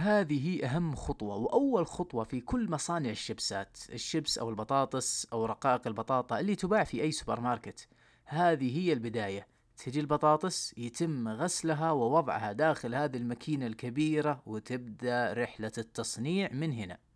هذه أهم خطوة وأول خطوة في كل مصانع الشيبسات الشيبس أو البطاطس أو رقائق البطاطا اللي تباع في أي سوبر ماركت هذه هي البداية تجي البطاطس يتم غسلها ووضعها داخل هذه الماكينة الكبيرة وتبدأ رحلة التصنيع من هنا